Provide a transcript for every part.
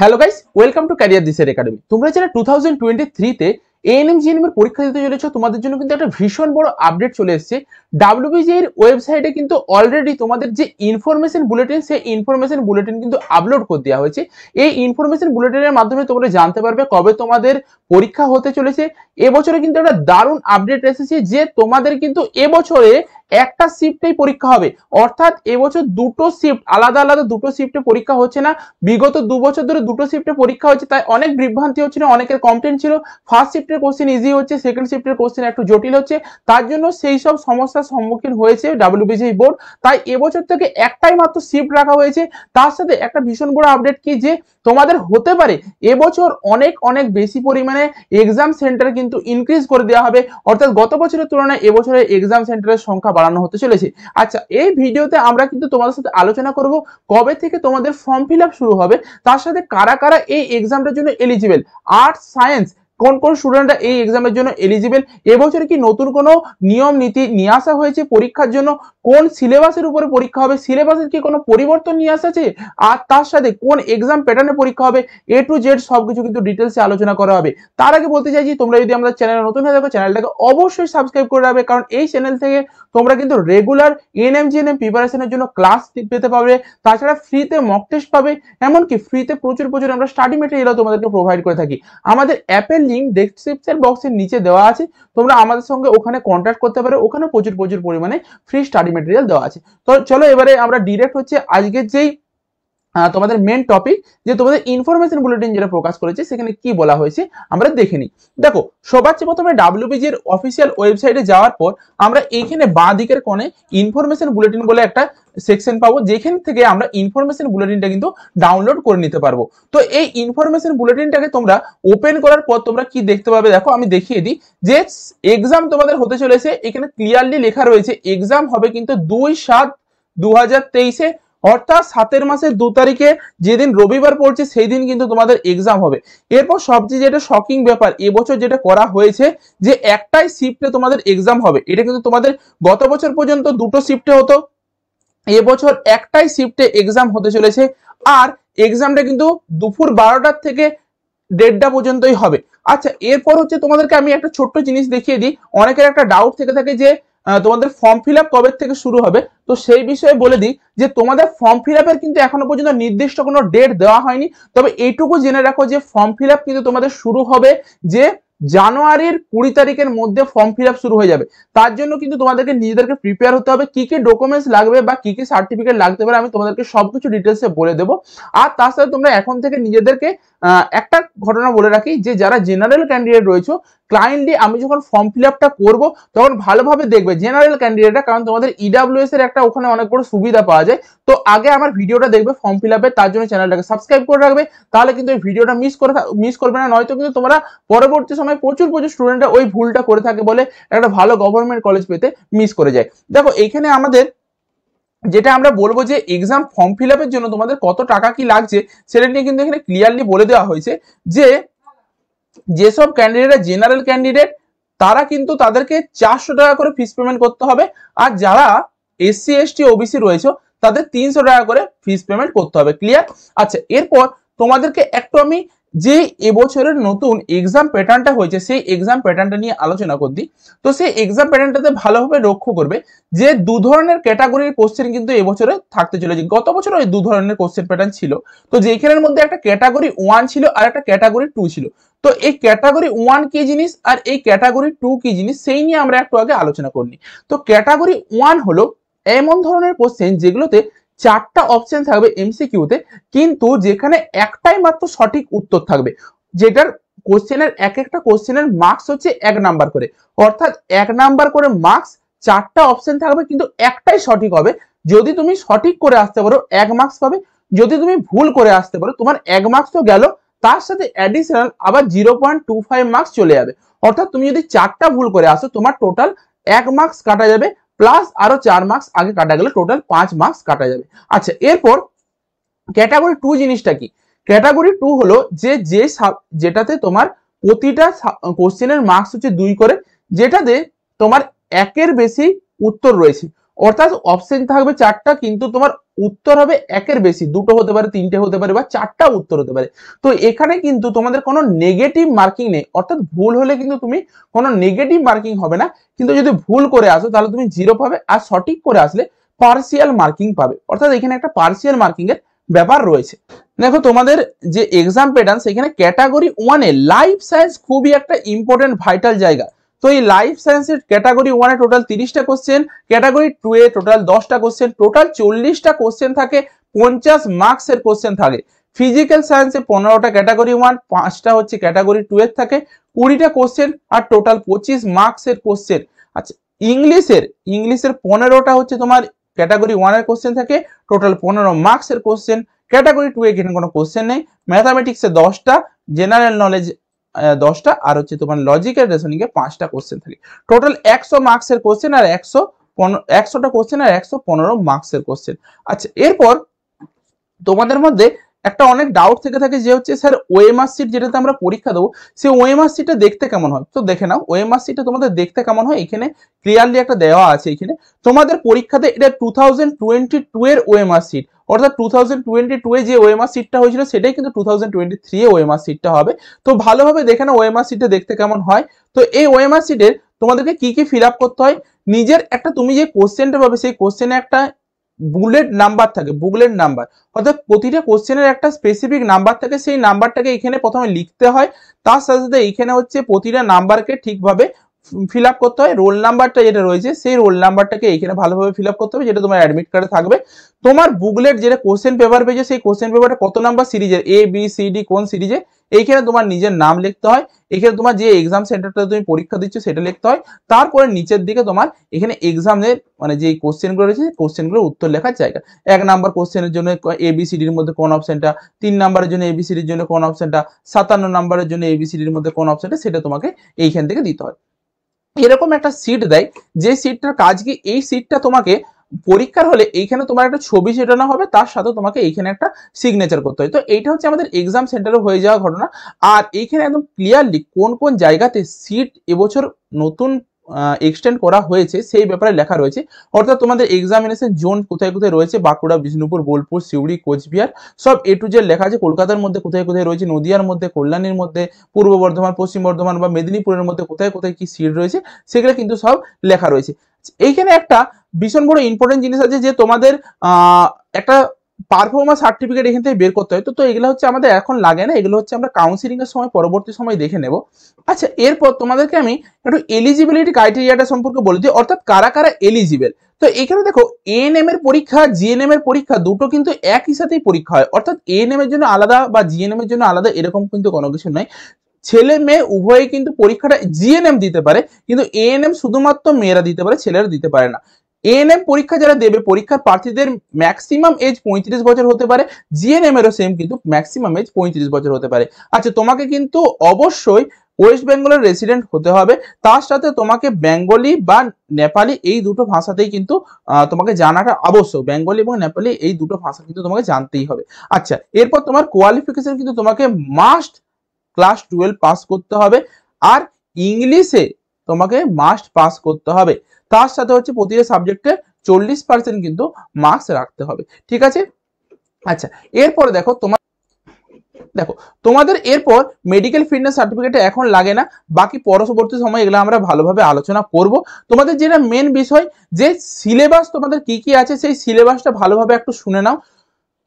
hello guys welcome to career দিসের academy তোমরা যারা টু থাউজেন্ড টোয়েন্টি থ্রিতে এএনএম জিএনএম এর পরীক্ষা দিতে চলেছো তোমাদের জন্য কিন্তু একটা ভীষণ বড় আপডেট চলে এসেছে ডাব্লিউবিজি এর ওয়েবসাইটে কিন্তু অলরেডি তোমাদের যে ইনফরমেশন বুলেটিন সেই ইনফরমেশন বুলেটিন কিন্তু আপলোড করে দেওয়া হয়েছে এই ইনফরমেশন বুলেটিনের মাধ্যমে তোমরা জানতে পারবে কবে তোমাদের পরীক্ষা হতে চলেছে এবছরে কিন্তু একটা দারুণ আপডেট এসেছে যে তোমাদের কিন্তু এবছরে একটা শিফটেই পরীক্ষা হবে অর্থাৎ এবছর দুটো শিফট আলাদা আলাদা দুটো শিফটে পরীক্ষা হচ্ছে না বিগত দু বছর ধরে দুটো শিফটে পরীক্ষা হচ্ছে তাই অনেক বিভ্রান্তি হচ্ছিল অনেকের কমপ্লেন ছিল ফার্স্ট শিফটের কোশ্চেন ইজি হচ্ছে সেকেন্ড শিফটের কোশ্চেন একটু জটিল হচ্ছে তার জন্য সেই সব সমস্যার সম্মুখীন হয়েছে ডাব্লিউবিজিআই বোর্ড তাই এবছর থেকে একটাই মাত্র শিফট রাখা হয়েছে তার সাথে একটা ভীষণ বড় আপডেট কি যে তোমাদের হতে পারে এবছর অনেক অনেক বেশি পরিমাণে এক্সাম সেন্টার কিন্তু ইনক্রিজ করে দেওয়া হবে অর্থাৎ গত বছরের তুলনায় এবছরের এক্সাম সেন্টারের সংখ্যা বাড়ানো হতে চলেছে আচ্ছা এই ভিডিওতে আমরা কিন্তু তোমাদের সাথে আলোচনা করব কবে থেকে তোমাদের ফর্ম ফিল শুরু হবে তার সাথে কারা কারা এই এক্সামটার জন্য এলিজিবেল আর্টস সায়েন্স কোন কোন স্টুডেন্টরা এই এক্সামের জন্য এলিজিবেল এবছর কি নতুন কোনো নিয়ম নীতি নিয়ে আসা হয়েছে পরীক্ষার জন্য কোন সিলেবাসের উপরে পরীক্ষা হবে সিলেবাসের কি কোনো পরিবর্তন নিয়ে আসাছে আর তার সাথে কোন এক্সাম প্যাটার্নে পরীক্ষা হবে এ টু জেড সবকিছু কিন্তু ডিটেলসে আলোচনা করা হবে তার আগে বলতে চাইছি তোমরা যদি আমাদের চ্যানেল নতুন হয়ে থাকো চ্যানেলটাকে অবশ্যই সাবস্ক্রাইব করে রাখবে কারণ এই চ্যানেল থেকে তোমরা কিন্তু রেগুলার এনএম জিএনএম প্রিপারেশনের জন্য ক্লাস পেতে পাবে তাছাড়া ফ্রিতে মক টেস্ট পাবে এমনকি ফ্রিতে প্রচুর প্রচুর আমরা স্টাডি মেটেরিয়ালও তোমাদেরকে প্রোভাইড করে থাকি আমাদের অ্যাপের লিঙ্ক ডেসক্রিপশন বক্সের নিচে দেওয়া আছে তোমরা আমাদের সঙ্গে ওখানে কন্ট্যাক্ট করতে পারো ওখানে প্রচুর প্রচুর পরিমাণে ফ্রি স্টাডি মেটেরিয়াল দেওয়া আছে তো চলো এবারে আমরা ডিরেক্ট হচ্ছে আজকের যেই তোমাদের মেন টপিক যে তোমাদের ইনফরমেশন বুলেটিন যেটা প্রকাশ করেছে সেখানে কি বলা হয়েছে আমরা দেখে নিই দেখো সবার চেয়ে প্রথমে ডাব্লিউবিজির অফিসিয়াল ওয়েবসাইটে যাওয়ার পর আমরা এইখানে বাঁ দিকের কোণে ইনফরমেশন বুলেটিন বলে একটা সেকশন পাবো যেখান থেকে আমরা ইনফরমেশন বুলেটিনটা কিন্তু ডাউনলোড করে নিতে পারবো তো এই ইনফরমেশন বুলেটিনটাকে তোমরা ওপেন করার পর তোমরা কি দেখতে পাবে দেখো আমি দেখিয়ে দিই যে এক্সাম তোমাদের হতে চলেছে এখানে ক্লিয়ারলি লেখা রয়েছে এক্সাম হবে কিন্তু দুই সাত দু হাজার তেইশে অর্থাৎ সাতের মাসের দু তারিখে যেদিন রবিবার পড়ছে সেই দিন কিন্তু তোমাদের এক্সাম হবে এরপর সবচেয়ে যেটা শকিং ব্যাপার এবছর যেটা করা হয়েছে যে একটাই শিফটে তোমাদের এক্সাম হবে এটা কিন্তু তোমাদের গত বছর পর্যন্ত দুটো শিফটে হতো এবছর একটাই শিফটে এক্সাম হতে চলেছে আর এক্সামটা কিন্তু দুপুর বারোটার থেকে দেড়টা পর্যন্তই হবে আচ্ছা এরপর হচ্ছে তোমাদেরকে আমি একটা ছোট্ট জিনিস দেখিয়ে দিই অনেকের একটা ডাউট থেকে থাকে যে তোমাদের ফর্ম ফিল কবে থেকে শুরু হবে তো সেই বিষয়ে বলে দিই যে তোমাদের ফর্ম ফিল কিন্তু এখনো পর্যন্ত নির্দিষ্ট কোনো ডেট দেওয়া হয়নি তবে এইটুকু জেনে রাখো যে ফর্ম ফিল কিন্তু তোমাদের শুরু হবে যে জানুয়ারির কুড়ি তারিখের মধ্যে ফর্ম ফিল শুরু হয়ে যাবে তার জন্য কিন্তু তোমাদেরকে নিজেদেরকে প্রিপেয়ার হতে হবে কি কি ডকুমেন্টস লাগবে বা কি কি সার্টিফিকেট লাগতে পারে আমি তোমাদেরকে সবকিছু ডিটেলসে বলে দেবো আর তাছাড়া তোমরা এখন থেকে নিজেদেরকে একটা ঘটনা বলে রাখি যে যারা জেনারেল ক্যান্ডিডেট রয়েছে ক্লায়েন্টলি আমি যখন ফর্ম ফিল আপটা করবো তখন ভালোভাবে দেখবে জেনারেল ক্যান্ডিডেটরা কারণ তোমাদের ইডাব্লিউএস e এর একটা ওখানে অনেক বড় সুবিধা পাওয়া যায় তো আগে আমার ভিডিওটা দেখবে ফর্ম ফিল আপে তার জন্য চ্যানেলটাকে সাবস্ক্রাইব করে রাখবে তাহলে কিন্তু এই ভিডিওটা মিস করে মিস করবে না নয়তো কিন্তু তোমরা পরবর্তী সময় প্রচুর প্রচুর স্টুডেন্টরা ওই ভুলটা করে থাকে বলে একটা ভালো গভর্নমেন্ট কলেজ পেতে মিস করে যায় দেখো এখানে আমাদের যেটা আমরা বলবো যে এক্সাম ফর্ম ফিল আপের জন্য তোমাদের কত টাকা কি লাগছে সেটা নিয়ে কিন্তু এখানে ক্লিয়ারলি বলে দেওয়া হয়েছে যে যেসব ক্যান্ডিডেট জেনারেল ক্যান্ডিডেট তারা কিন্তু তাদেরকে চারশো টাকা করে ফিস পেমেন্ট করতে হবে আর যারা এসসি এসটি ওবিসি রয়েছে তাদের তিনশো টাকা করে ফিস পেমেন্ট করতে হবে ক্লিয়ার আচ্ছা এরপর তোমাদেরকে একটু আমি যে এবছরের নতুন এক্সাম প্যাটার্নটা হয়েছে সেই এক্সাম প্যাটার্নটা নিয়ে আলোচনা করছি তো সেই এক্সাম প্যাটার্নটাতে ভালোভাবে লক্ষ্য করবে যে দু ধরনের ক্যাটাগরির কোশ্চেন কিন্তু এবছরে থাকতে চলেছে গত বছর ওই দু ধরনের কোশ্চেন প্যাটার্ন ছিল তো যেখানের মধ্যে একটা ক্যাটাগরি ওয়ান ছিল আর একটা ক্যাটাগরি টু ছিল তো এই ক্যাটাগরি ওয়ান কি জিনিস আর এই ক্যাটাগরি টু কি জিনিস সেই নিয়ে আমরা একটু আগে আলোচনা করিনি তো ক্যাটাগরি ওয়ান হলো এমন ধরনের কোশ্চেন যেগুলোতে চারটা অপশন থাকবে এমসিকিউতে কিন্তু যেখানে একটাই মাত্র সঠিক উত্তর থাকবে যেটার কোশ্চেনের এক একটা কোশ্চেনের মার্কস হচ্ছে এক নাম্বার করে অর্থাৎ এক নাম্বার করে মার্কস চারটা অপশন থাকবে কিন্তু একটাই সঠিক হবে যদি তুমি সঠিক করে আসতে পারো এক মার্কস পাবে যদি তুমি ভুল করে আসতে পারো তোমার এক মার্কস তো গেল তার সাথে অ্যাডিশনাল আবার zero point two five marks চলে যাবে অর্থাৎ তুমি যদি চারটা ভুল করে আসো তোমার টোটাল এক মার্কস কাটা যাবে প্লাস আরো চার মার্কস আগে কাটা গেলে টোটাল পাঁচ মার্কস কাটা যাবে আচ্ছা এরপর ক্যাটাগরি টু জিনিসটা কি ক্যাটাগরি টু হলো যে যে যেটাতে তোমার প্রতিটা কোশ্চেনের মার্কস হচ্ছে দুই করে যেটাতে তোমার একের বেশি উত্তর রয়েছে অর্থাৎ অপশন থাকবে চারটা কিন্তু তোমার উত্তর হবে একের বেশি দুটো হতে পারে তিনটে হতে পারে বা চারটা উত্তর হতে পারে তো এখানে কিন্তু তোমাদের কোনো নেগেটিভ মার্কিং নেই অর্থাৎ ভুল হলে কিন্তু তুমি কোনো নেগেটিভ মার্কিং হবে না কিন্তু যদি ভুল করে আসো তাহলে তুমি জিরো পাবে আর সঠিক করে আসলে পার্সিয়াল মার্কিং পাবে অর্থাৎ এখানে একটা পার্সিয়াল মার্কিং এর ব্যাপার রয়েছে দেখো তোমাদের যে এক্সাম প্যাটার্ন সেখানে ক্যাটাগরি ওয়ানে লাইফ সায়েন্স খুবই একটা ইম্পর্টেন্ট ভাইটাল জায়গা তো এই লাইফ সায়েন্সের ক্যাটাগরি ওয়ানে টোটাল তিরিশটা কোশ্চেন ক্যাটাগরি টু এ টোটাল দশটা কোশ্চেন টোটাল চল্লিশটা কোশ্চেন থাকে পঞ্চাশ মার্কসের কোশ্চেন থাকে ফিজিক্যাল সায়েন্সে পনেরোটা ক্যাটাগরি ওয়ান পাঁচটা হচ্ছে ক্যাটাগরি টু এর থাকে কুড়িটা কোশ্চেন আর টোটাল পঁচিশ মার্কসের কোশ্চেন আচ্ছা ইংলিশের ইংলিশের পনেরোটা হচ্ছে তোমার ক্যাটাগরি ওয়ানের কোশ্চেন থাকে টোটাল পনেরো মার্কসের কোশ্চেন ক্যাটাগরি টু এখানে কোনো কোশ্চেন নেই ম্যাথামেটিক্সে দশটা জেনারেল নলেজ দশটা আর হচ্ছে তোমার লজিক্যাল রিজনিংয়ে পাঁচটা কোশ্চেন থাকে টোটাল একশো মার্কসের কোশ্চেন আর একশো পনেরো একশোটা কোশ্চেন আর একশো পনেরো মার্কসের কোশ্চেন আচ্ছা এরপর তোমাদের মধ্যে একটা অনেক ডাউট থেকে থাকে যে হচ্ছে স্যার ওএমআর সিট যেটাতে আমরা পরীক্ষা দেবো সেই ওএমআর সিটটা দেখতে কেমন হয় তো দেখে নাও ওএমআর সিটটা তোমাদের দেখতে কেমন হয় এখানে ক্লিয়ারলি একটা দেওয়া আছে এখানে তোমাদের পরীক্ষাতে এটা টু থাউজেন্ড টোয়েন্টি টু এর ওএমআর সিট অর্থাৎ টু থাউজেন্ড টোয়েন্টি টুয়ে যে ওএমআর সিটটা হয়েছিল সেটাই কিন্তু two thousand twenty three OMR সিটটা হবে তো ভালোভাবে দেখে না ওএমআর সিটটা দেখতে কেমন হয় তো এই ওএমআর সিটের তোমাদেরকে কি কি ফিল করতে হয় নিজের একটা তুমি যে কোশ্চেনটা পাবে সেই কোশ্চেনে একটা বুলেট নাম্বার থাকে বুলেট নাম্বার অর্থাৎ প্রতিটা কোশ্চেনের একটা স্পেসিফিক নাম্বার থাকে সেই নাম্বারটাকে এখানে প্রথমে লিখতে হয় তার সাথে সাথে এখানে হচ্ছে প্রতিটা নাম্বারকে ঠিকভাবে ফিল আপ করতে হয় রোল নাম্বারটা যেটা রয়েছে সেই রোল নাম্বারটাকে এইখানে ভালোভাবে ফিল আপ করতে হবে যেটা তোমার অ্যাডমিট কার্ডে থাকবে তোমার বুকলেট যেটা কোশ্চেন পেপার পেয়েছে সেই কোশ্চেন পেপারটা কত নাম্বার সিরিজের এ বি সি ডি কোন সিরিজে এইখানে তোমার নিজের নাম লিখতে হয় এখানে তোমার যে এক্সাম সেন্টারটা তুমি পরীক্ষা দিচ্ছ সেটা লিখতে হয় তারপরে নিচের দিকে তোমার এখানে এক্সামের মানে যে কোশ্চেনগুলো রয়েছে কোশ্চেনগুলো উত্তর লেখার জায়গা এক নাম্বার কোশ্চেনের জন্য এ এবিসিডির মধ্যে কোন অপশনটা তিন নাম্বারের জন্য এবিসিডির জন্য কোন অপশনটা সাতান্ন নাম্বারের জন্য এবিসিডির মধ্যে কোন অপশনটা সেটা তোমাকে এইখান থেকে দিতে হয় এরকম একটা সিট দেয় যে সিটটার কাজ কি এই সিটটা তোমাকে পরীক্ষার হলে এইখানে তোমার একটা ছবি ছেটানো হবে তার সাথে তোমাকে এইখানে একটা সিগনেচার করতে হয় তো এইটা হচ্ছে আমাদের এক্সাম সেন্টারে হয়ে যাওয়া ঘটনা আর এইখানে একদম ক্লিয়ারলি কোন কোন জায়গাতে সিট এবছর নতুন এক্সটেন্ড করা হয়েছে সেই ব্যাপারে লেখা রয়েছে অর্থাৎ তোমাদের এক্সামিনেশন জোন কোথায় কোথায় রয়েছে বাঁকুড়া বিষ্ণুপুর বোলপুর সিউড়ি কোচবিহার সব এ টু জেড লেখা আছে কলকাতার মধ্যে কোথায় কোথায় রয়েছে নদিয়ার মধ্যে কল্যাণীর মধ্যে পূর্ব বর্ধমান পশ্চিম বর্ধমান বা মেদিনীপুরের মধ্যে কোথায় কোথায় কি সিট রয়েছে সেগুলো কিন্তু সব লেখা রয়েছে এইখানে একটা ভীষণ বড় ইম্পর্টেন্ট জিনিস আছে যে তোমাদের একটা পারফরমেন্স সার্টিফিকেট এখান থেকে বের করতে হয় তো তো এগুলো হচ্ছে আমাদের এখন লাগে না এগুলো হচ্ছে আমরা কাউন্সিলিংয়ের সময় পরবর্তী সময় দেখে নেব আচ্ছা এরপর তোমাদেরকে আমি একটু এলিজিবিলিটি ক্রাইটেরিয়াটা সম্পর্কে বলে দিই অর্থাৎ কারা কারা এলিজিবেল তো এখানে দেখো এএনএম এর পরীক্ষা জিএনএম এর পরীক্ষা দুটো কিন্তু একই সাথেই পরীক্ষা হয় অর্থাৎ এএনএম এর জন্য আলাদা বা জিএনএম এর জন্য আলাদা এরকম কিন্তু কোনো কিছু নয় ছেলে মেয়ে উভয়ে কিন্তু পরীক্ষাটা জিএনএম দিতে পারে কিন্তু এএনএম শুধুমাত্র মেয়েরা দিতে পারে ছেলেরা দিতে পারে না এএনএম পরীক্ষা যারা দেবে পরীক্ষার প্রার্থীদের ম্যাক্সিমাম এজ পঁয়ত্রিশ বছর হতে পারে জিএনএম এরও সেম কিন্তু ম্যাক্সিমাম এজ পঁয়ত্রিশ বছর হতে পারে আচ্ছা তোমাকে কিন্তু অবশ্যই ওয়েস্ট বেঙ্গলের রেসিডেন্ট হতে হবে তার সাথে তোমাকে বেঙ্গলি বা নেপালি এই দুটো ভাষাতেই কিন্তু তোমাকে জানাটা আবশ্যক বেঙ্গলি এবং নেপালি এই দুটো ভাষা কিন্তু তোমাকে জানতেই হবে আচ্ছা এরপর তোমার কোয়ালিফিকেশন কিন্তু তোমাকে মাস্ট ক্লাস টুয়েলভ পাস করতে হবে আর ইংলিশে তোমাকে মাস্ট পাস করতে হবে তার সাথে হচ্ছে প্রতিটা সাবজেক্টে চল্লিশ পার্সেন্ট কিন্তু মার্কস রাখতে হবে ঠিক আছে আচ্ছা এরপরে দেখো তোমার দেখো তোমাদের এরপর মেডিকেল ফিটনেস সার্টিফিকেট এখন লাগে না বাকি পরবর্তী সময় এগুলো আমরা ভালোভাবে আলোচনা করব তোমাদের যেটা মেন বিষয় যে সিলেবাস তোমাদের কি কি আছে সেই সিলেবাসটা ভালোভাবে একটু শুনে নাও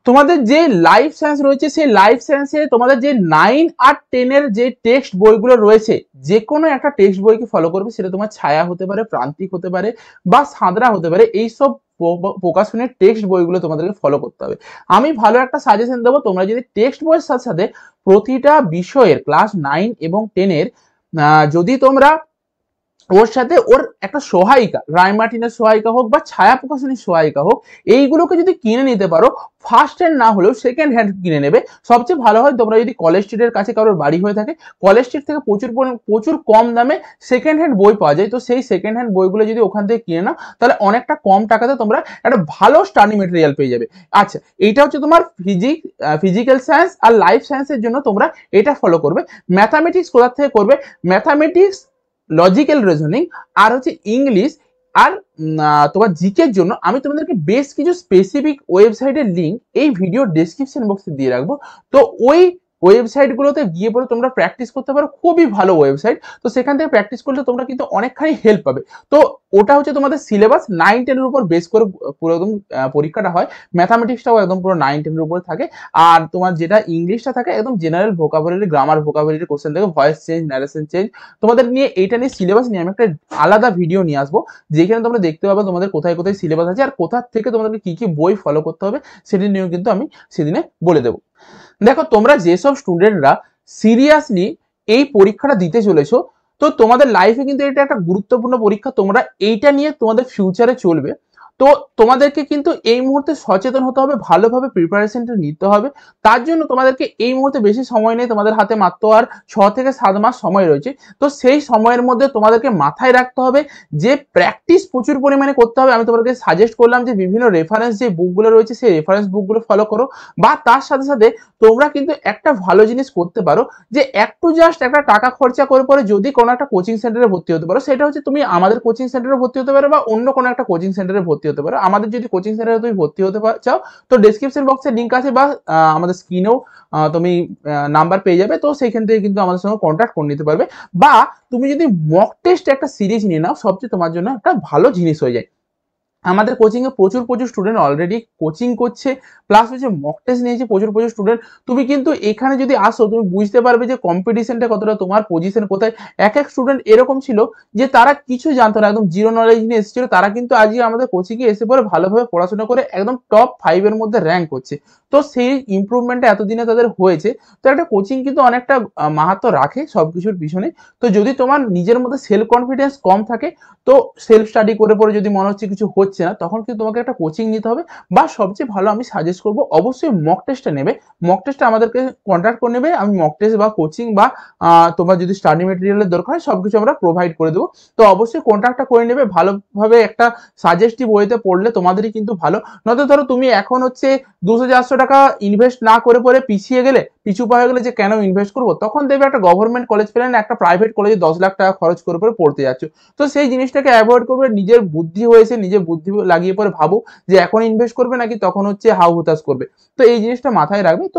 তোমাদের যে লাইফ সায়েন্স রয়েছে সেই লাইফ সায়েন্সে তোমাদের যে নাইন আর টেনের যে টেক্সট বইগুলো রয়েছে যে কোনো একটা টেক্সট বইকে ফলো করবে সেটা তোমার ছায়া হতে পারে প্রান্তিক হতে পারে বা সাঁদরা হতে পারে এইসব প্রকাশনের টেক্সট বইগুলো তোমাদেরকে ফলো করতে হবে আমি ভালো একটা সাজেশন দেবো তোমরা যদি টেক্সট বইয়ের সাথে সাথে প্রতিটা বিষয়ের ক্লাস নাইন এবং টেনের যদি তোমরা ওর সাথে ওর একটা সহায়িকা রায়মার্টিনের সহায়িকা হোক বা ছায়া প্রকাশনীর সহায়িকা হোক এইগুলোকে যদি কিনে নিতে পারো ফার্স্ট হ্যান্ড না হলেও সেকেন্ড হ্যান্ড কিনে নেবে সবচেয়ে ভালো হয় তোমরা যদি কলেজ স্ট্রিটের কাছে কারোর বাড়ি হয়ে থাকে কলেজ স্ট্রিট থেকে প্রচুর প্রচুর কম দামে সেকেন্ড হ্যান্ড বই পাওয়া যায় তো সেই সেকেন্ড হ্যান্ড বইগুলো যদি ওখান থেকে কিনে নাও তাহলে অনেকটা কম টাকাতে তোমরা একটা ভালো স্টাডি মেটেরিয়াল পেয়ে যাবে আচ্ছা এইটা হচ্ছে তোমার ফিজিক ফিজিক্যাল সায়েন্স আর লাইফ সায়েন্সের জন্য তোমরা এটা ফলো করবে ম্যাথামেটিক্স কোথার থেকে করবে ম্যাথামেটিক্স লজিক্যাল রিজনিং আর হচ্ছে ইংলিশ আর তোমার জিকের জন্য আমি তোমাদেরকে বেশ কিছু স্পেসিফিক ওয়েবসাইটের লিঙ্ক এই ভিডিও ডেসক্রিপশন বক্সে দিয়ে রাখবো তো ওই ওয়েবসাইটগুলোতে গিয়ে পরে তোমরা প্র্যাকটিস করতে পারো খুবই ভালো ওয়েবসাইট তো সেখান থেকে প্র্যাকটিস করলে তোমরা কিন্তু অনেকখানি হেল্প পাবে তো ওটা হচ্ছে তোমাদের সিলেবাস নাইন টেনের উপর বেস করে পুরো একদম পরীক্ষাটা হয় ম্যাথামেটিক্সটাও একদম পুরো নাইন টেনের উপর থাকে আর তোমার যেটা ইংলিশটা থাকে একদম general vocabulary grammar vocabulary question থেকে ভয়েস চেঞ্জ ন্যারেশন চেঞ্জ তোমাদের নিয়ে এইটা নিয়ে সিলেবাস নিয়ে আমি একটা আলাদা ভিডিও নিয়ে আসবো যেখানে তোমরা দেখতে পাবে তোমাদের কোথায় কোথায় সিলেবাস আছে আর কোথা থেকে তোমাদেরকে কি কি বই ফলো করতে হবে সেটি নিয়েও কিন্তু আমি সেদিনে বলে দেবো দেখো তোমরা যেসব স্টুডেন্টরা সিরিয়াসলি এই পরীক্ষাটা দিতে চলেছো তো তোমাদের লাইফে কিন্তু এটা একটা গুরুত্বপূর্ণ পরীক্ষা তোমরা এইটা নিয়ে তোমাদের ফিউচারে চলবে তো তোমাদেরকে কিন্তু এই মুহূর্তে সচেতন হতে হবে ভালোভাবে প্রিপারেশনটা নিতে হবে তার জন্য তোমাদেরকে এই মুহূর্তে বেশি সময় নেই তোমাদের হাতে মাত্র আর ছ থেকে সাত মাস সময় রয়েছে তো সেই সময়ের মধ্যে তোমাদেরকে মাথায় রাখতে হবে যে প্র্যাকটিস প্রচুর পরিমাণে করতে হবে আমি তোমাদেরকে সাজেস্ট করলাম যে বিভিন্ন রেফারেন্স যে বুকগুলো রয়েছে সেই রেফারেন্স বুকগুলো ফলো করো বা তার সাথে সাথে তোমরা কিন্তু একটা ভালো জিনিস করতে পারো যে একটু জাস্ট একটা টাকা খরচা করে পরে যদি কোনো একটা কোচিং সেন্টারে ভর্তি হতে পারো সেটা হচ্ছে তুমি আমাদের কোচিং সেন্টারে ভর্তি হতে পারো বা অন্য কোনো একটা কোচিং সেন্টারে ভর্তি হতে পারো আমাদের যদি কোচিং সেন্টারে তুমি ভর্তি হতে চাও তো ডিসক্রিপশন বক্সে লিঙ্ক আছে বা আমাদের স্ক্রিনেও তুমি নাম্বার পেয়ে যাবে তো সেইখান থেকে কিন্তু আমাদের সঙ্গে কন্ট্যাক্ট করে নিতে পারবে বা তুমি যদি মক টেস্ট একটা সিরিজ নিয়ে নাও সবচেয়ে তোমার জন্য একটা ভালো জিনিস হয়ে যায় আমাদের কোচিংয়ে প্রচুর প্রচুর স্টুডেন্ট অলরেডি কোচিং করছে প্লাস হচ্ছে মক টেস্ট নিয়েছে প্রচুর প্রচুর স্টুডেন্ট তুমি কিন্তু এখানে যদি আসো তুমি বুঝতে পারবে যে কম্পিটিশনটা কতটা তোমার পজিশন কোথায় এক এক স্টুডেন্ট এরকম ছিল যে তারা কিছু জানতো না একদম জিরো নলেজ নিয়ে এসেছিল তারা কিন্তু আজকে আমাদের কোচিংয়ে এসে পরে ভালোভাবে পড়াশোনা করে একদম টপ ফাইভের মধ্যে র্যাঙ্ক করছে তো সেই ইম্প্রুভমেন্টটা এতদিনে তাদের হয়েছে তো একটা কোচিং কিন্তু অনেকটা মাহাত্ম রাখে সব কিছুর পিছনে তো যদি তোমার নিজের মধ্যে সেলফ কনফিডেন্স কম থাকে তো সেলফ স্টাডি করে পরে যদি মনে হচ্ছে কিছু হচ্ছে হচ্ছে না তখন কিন্তু তোমাকে একটা কোচিং নিতে হবে বা সবচেয়ে ভালো আমি সাজেস্ট করব অবশ্যই মক টেস্টটা নেবে মক টেস্টটা আমাদেরকে কন্ট্যাক্ট করে নেবে আমি মক টেস্ট বা কোচিং বা তোমার যদি স্টাডি মেটেরিয়ালের দরকার হয় সব কিছু আমরা প্রোভাইড করে দেবো তো অবশ্যই কন্ট্যাক্টটা করে নেবে ভালোভাবে একটা সাজেস্টিভ ওয়েতে পড়লে তোমাদেরই কিন্তু ভালো নয়তো ধরো তুমি এখন হচ্ছে দুশো চারশো টাকা ইনভেস্ট না করে পরে পিছিয়ে গেলে পিছু হয়ে গেলে যে কেন ইনভেস্ট করবো তখন দেখবে একটা গভর্নমেন্ট কলেজ পেলেন একটা প্রাইভেট কলেজে দশ লাখ টাকা খরচ করে পড়তে যাচ্ছ তো সেই জিনিসটাকে অ্যাভয়েড করবে নিজের বুদ্ধি হয়েছে নিজের বুদ্ধি লাগিয়ে পরে ভাবো যে এখন ইনভেস্ট করবে নাকি তখন হচ্ছে হাউ হতাশ করবে তো এই জিনিসটা মাথায় রাখবে তো